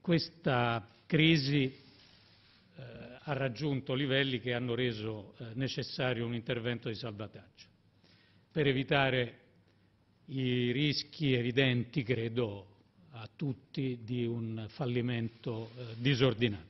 questa crisi eh, ha raggiunto livelli che hanno reso eh, necessario un intervento di salvataggio per evitare i rischi evidenti, credo a tutti, di un fallimento eh, disordinato.